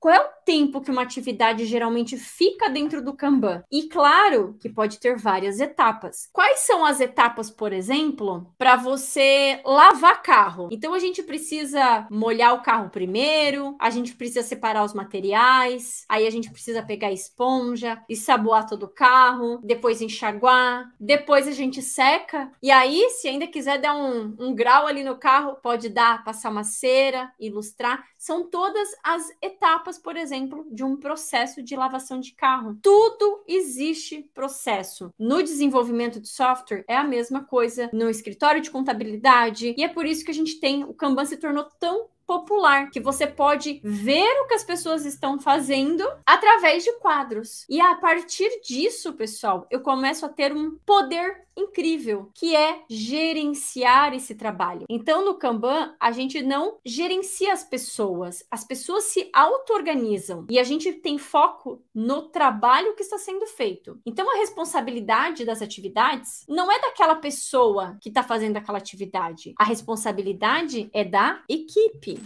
qual é o tempo que uma atividade geralmente fica dentro do Kanban? E claro que pode ter várias etapas. Quais são as etapas, por exemplo, para você lavar carro? Então a gente precisa molhar o carro primeiro, a gente precisa separar os materiais, aí a gente precisa pegar esponja e saboar todo o carro, depois enxaguar, depois a gente seca. E aí, se ainda quiser dar um, um grau ali no carro, pode dar, passar uma cera, ilustrar. São todas as etapas etapas, por exemplo, de um processo de lavação de carro. Tudo existe processo. No desenvolvimento de software é a mesma coisa, no escritório de contabilidade, e é por isso que a gente tem o Kanban se tornou tão popular, que você pode ver o que as pessoas estão fazendo através de quadros. E a partir disso, pessoal, eu começo a ter um poder incrível, que é gerenciar esse trabalho. Então, no Kanban, a gente não gerencia as pessoas, as pessoas se auto-organizam e a gente tem foco no trabalho que está sendo feito. Então, a responsabilidade das atividades não é daquela pessoa que está fazendo aquela atividade, a responsabilidade é da equipe.